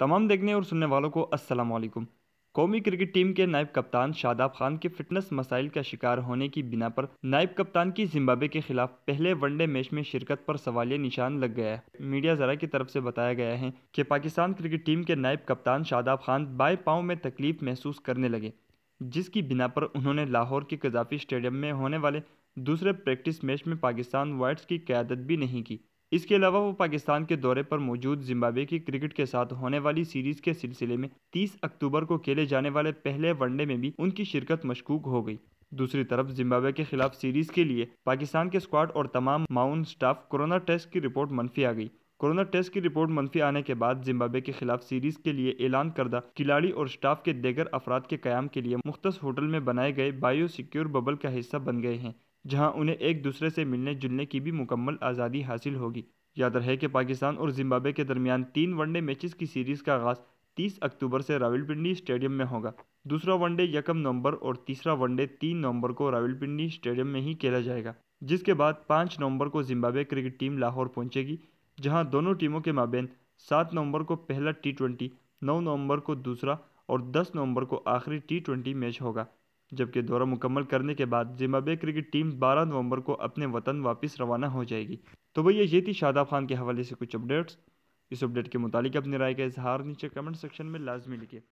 तमाम देखने और सुनने वालों को अस्सलाम कौमी क्रिकेट टीम के नायब कप्तान शादाब खान के फिटनेस मसाइल का शिकार होने की बिना पर नायब कप्तान की जिम्बाब्वे के खिलाफ पहले वनडे मैच में शिरकत पर सवालिया निशान लग गया है मीडिया जरा की तरफ से बताया गया है कि पाकिस्तान क्रिकेट टीम के नायब कप्तान शादाब खान बाएं पाँव में तकलीफ महसूस करने लगे जिसकी बिना पर उन्होंने लाहौर के कजाफी स्टेडियम में होने वाले दूसरे प्रैक्टिस मैच में पाकिस्तान वाइट्स की क्यादत भी नहीं की इसके अलावा वो पाकिस्तान के दौरे पर मौजूद जिम्बाब्वे की क्रिकेट के साथ होने वाली सीरीज के सिलसिले में 30 अक्टूबर को खेले जाने वाले पहले वनडे में भी उनकी शिरकत मशकूक हो गई दूसरी तरफ जिम्बाब्वे के खिलाफ सीरीज के लिए पाकिस्तान के स्क्वाड और तमाम माउन स्टाफ कोरोना टेस्ट की रिपोर्ट मनफी आ गई कोरोना टेस्ट की रिपोर्ट मनफी आने के बाद जिम्बाब्वे के खिलाफ सीरीज के लिए ऐलान करदा खिलाड़ी और स्टाफ के देगर अफराद के क्याम के लिए मुख्त होटल में बनाए गए बायो सिक्योर बबल का हिस्सा बन गए हैं जहां उन्हें एक दूसरे से मिलने जुलने की भी मुकम्मल आज़ादी हासिल होगी याद रहे कि पाकिस्तान और जिम्बाब्वे के दरमियान तीन वनडे मैचेस की सीरीज़ का आगाज़ 30 अक्टूबर से रावलपिंडी स्टेडियम में होगा दूसरा वनडे यकम नवंबर और तीसरा वनडे तीन नवंबर को रावलपिंडी स्टेडियम में ही खेला जाएगा जिसके बाद पाँच नवंबर को जिम्बाब्वे क्रिकेट टीम लाहौर पहुंचेगी जहां दोनों टीमों के माबेन सात नवंबर को पहला टी ट्वेंटी नौ नवंबर को दूसरा और दस नवंबर को आखिरी टी ट्वेंटी मैच होगा जबकि दौरा मुकम्मल करने के बाद जिम्बाबे क्रिकेट टीम 12 नवंबर को अपने वतन वापस रवाना हो जाएगी तो भैया ये थी शादाब खान के हवाले से कुछ अपडेट्स इस अपडेट के मुतालिक अपनी राय का इजहार नीचे कमेंट सेक्शन में लाजमी लिखे